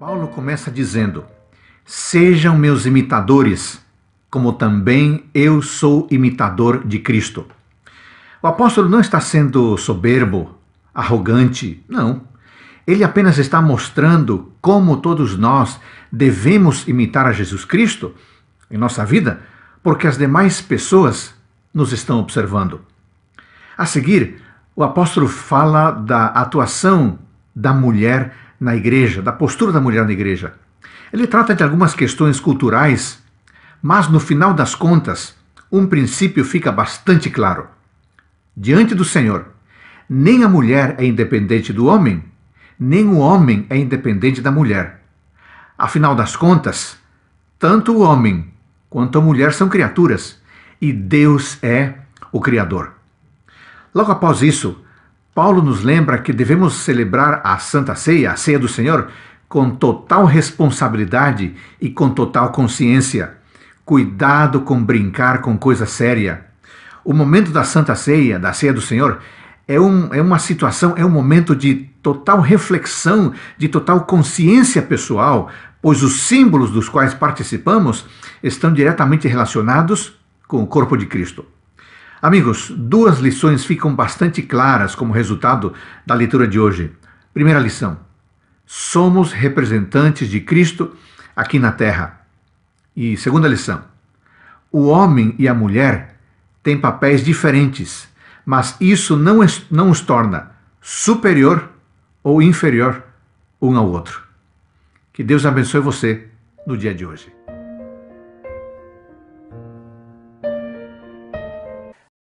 Paulo começa dizendo: Sejam meus imitadores, como também eu sou imitador de Cristo. O apóstolo não está sendo soberbo, arrogante, não. Ele apenas está mostrando como todos nós devemos imitar a Jesus Cristo em nossa vida, porque as demais pessoas nos estão observando. A seguir, o apóstolo fala da atuação da mulher na igreja, da postura da mulher na igreja. Ele trata de algumas questões culturais, mas no final das contas, um princípio fica bastante claro. Diante do Senhor, nem a mulher é independente do homem, nem o homem é independente da mulher. Afinal das contas, tanto o homem quanto a mulher são criaturas e Deus é o Criador. Logo após isso, Paulo nos lembra que devemos celebrar a Santa Ceia, a Ceia do Senhor, com total responsabilidade e com total consciência. Cuidado com brincar com coisa séria. O momento da Santa Ceia, da Ceia do Senhor, é, um, é uma situação, é um momento de total reflexão, de total consciência pessoal, pois os símbolos dos quais participamos estão diretamente relacionados com o corpo de Cristo. Amigos, duas lições ficam bastante claras como resultado da leitura de hoje. Primeira lição: somos representantes de Cristo aqui na terra. E segunda lição: o homem e a mulher têm papéis diferentes, mas isso não, não os torna superior ou inferior um ao outro. Que Deus abençoe você no dia de hoje.